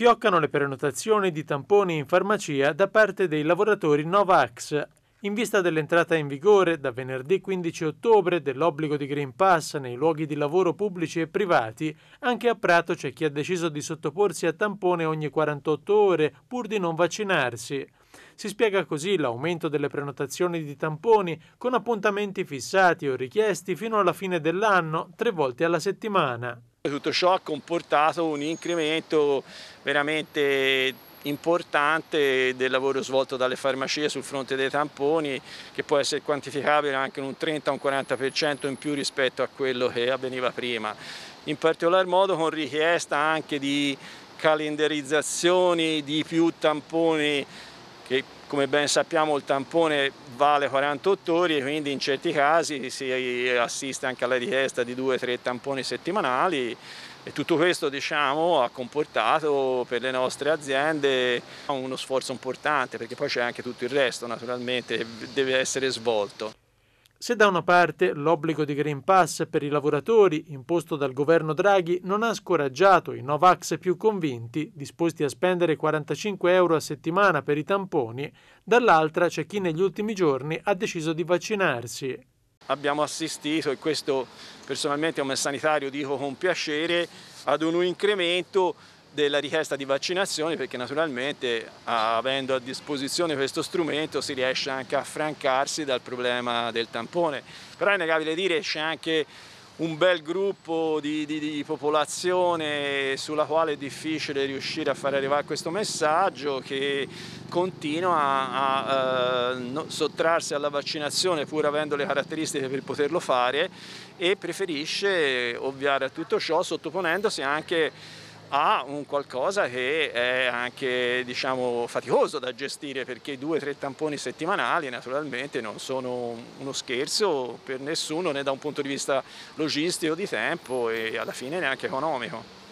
fioccano le prenotazioni di tamponi in farmacia da parte dei lavoratori Novax in vista dell'entrata in vigore da venerdì 15 ottobre dell'obbligo di Green Pass nei luoghi di lavoro pubblici e privati, anche a Prato c'è chi ha deciso di sottoporsi a tampone ogni 48 ore pur di non vaccinarsi. Si spiega così l'aumento delle prenotazioni di tamponi con appuntamenti fissati o richiesti fino alla fine dell'anno, tre volte alla settimana. Tutto ciò ha comportato un incremento veramente importante del lavoro svolto dalle farmacie sul fronte dei tamponi che può essere quantificabile anche in un 30 un 40% in più rispetto a quello che avveniva prima. In particolar modo con richiesta anche di calendarizzazioni di più tamponi che come ben sappiamo il tampone vale 48 ore e quindi in certi casi si assiste anche alla richiesta di due o tre tamponi settimanali e tutto questo diciamo, ha comportato per le nostre aziende uno sforzo importante perché poi c'è anche tutto il resto naturalmente che deve essere svolto. Se da una parte l'obbligo di Green Pass per i lavoratori imposto dal governo Draghi non ha scoraggiato i Novax più convinti, disposti a spendere 45 euro a settimana per i tamponi, dall'altra c'è chi negli ultimi giorni ha deciso di vaccinarsi. Abbiamo assistito, e questo personalmente come sanitario dico con piacere, ad un incremento della richiesta di vaccinazioni perché naturalmente avendo a disposizione questo strumento si riesce anche a francarsi dal problema del tampone. Però è innegabile dire che c'è anche un bel gruppo di, di, di, popolazione sulla quale è difficile riuscire a far arrivare questo messaggio che continua a, a, a eh, sottrarsi alla vaccinazione pur avendo le caratteristiche per poterlo fare e preferisce ovviare a tutto ciò sottoponendosi anche a un qualcosa che è anche diciamo, faticoso da gestire perché due o tre tamponi settimanali naturalmente non sono uno scherzo per nessuno né da un punto di vista logistico di tempo e alla fine neanche economico.